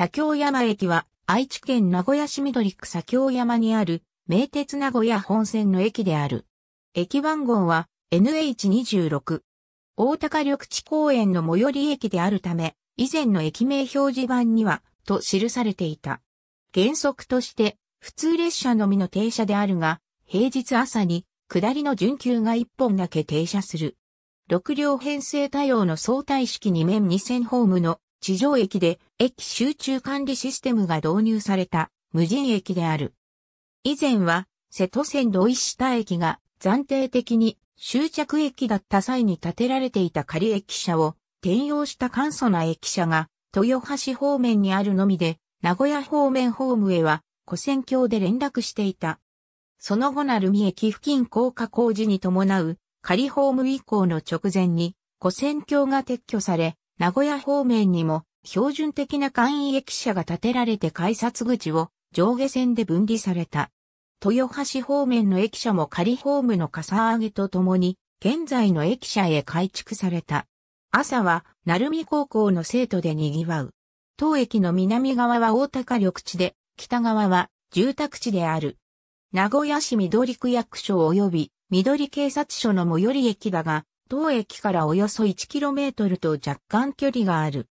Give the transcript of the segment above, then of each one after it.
左京山駅は愛知県名古屋市緑区左京山にある名鉄名古屋本線の駅である。駅番号は NH26。大高緑地公園の最寄り駅であるため、以前の駅名表示板には、と記されていた。原則として、普通列車のみの停車であるが、平日朝に、下りの準急が1本だけ停車する。6両編成対応の相対式2面2線ホームの地上駅で、駅集中管理システムが導入された無人駅である。以前は瀬戸線土一下駅が暫定的に終着駅だった際に建てられていた仮駅舎を転用した簡素な駅舎が豊橋方面にあるのみで名古屋方面ホームへは古線橋で連絡していた。その後鳴海駅付近高架工事に伴う仮ホーム以降の直前に古線橋が撤去され名古屋方面にも標準的な簡易駅舎が建てられて改札口を上下線で分離された。豊橋方面の駅舎も仮ホームのかさ上げとともに、現在の駅舎へ改築された。朝は、鳴海高校の生徒で賑わう。当駅の南側は大高緑地で、北側は住宅地である。名古屋市緑区役所及び緑警察署の最寄り駅だが、当駅からおよそ 1km と若干距離がある。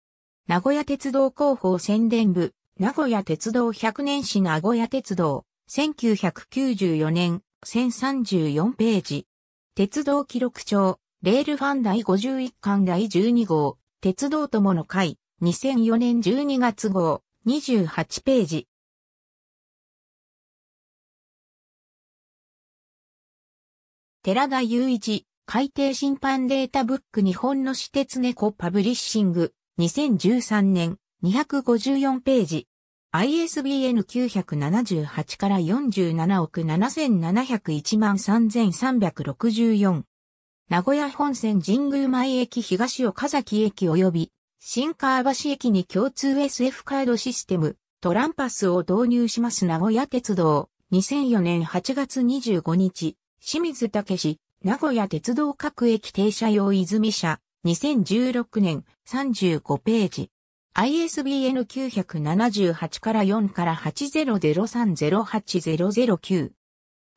名古屋鉄道広報宣伝部、名古屋鉄道100年史名古屋鉄道、1994年、1034ページ。鉄道記録帳、レールファン第51巻第12号、鉄道友の会、2004年12月号、28ページ。寺田雄一、海底審判データブック日本の私鉄猫パブリッシング、2013年254ページ。ISBN 978から47億7701万3364。名古屋本線神宮前駅東岡崎駅及び新川橋駅に共通 SF カードシステムトランパスを導入します名古屋鉄道2004年8月25日清水武名古屋鉄道各駅停車用泉車2016年35ページ。ISBN 978から4から8 0 0 3 0 8 0 0 9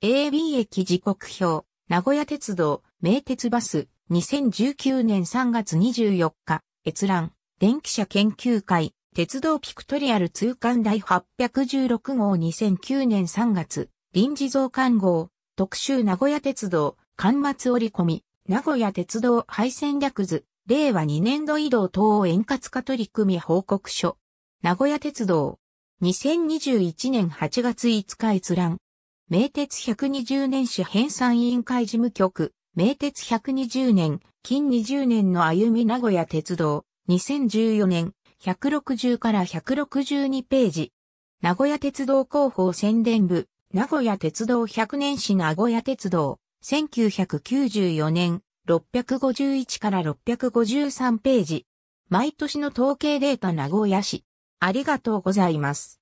AB 駅時刻表、名古屋鉄道、名鉄バス、2019年3月24日、閲覧、電気車研究会、鉄道ピクトリアル通貫第816号2009年3月、臨時増刊号、特集名古屋鉄道、刊末折り込み、名古屋鉄道廃線略図、令和2年度移動等円滑化取り組み報告書。名古屋鉄道、2021年8月5日閲覧。名鉄120年史編纂委員会事務局、名鉄120年、近20年の歩み名古屋鉄道、2014年、160から162ページ。名古屋鉄道広報宣伝部、名古屋鉄道100年史名古屋鉄道。1994年651から653ページ。毎年の統計データ名古屋市。ありがとうございます。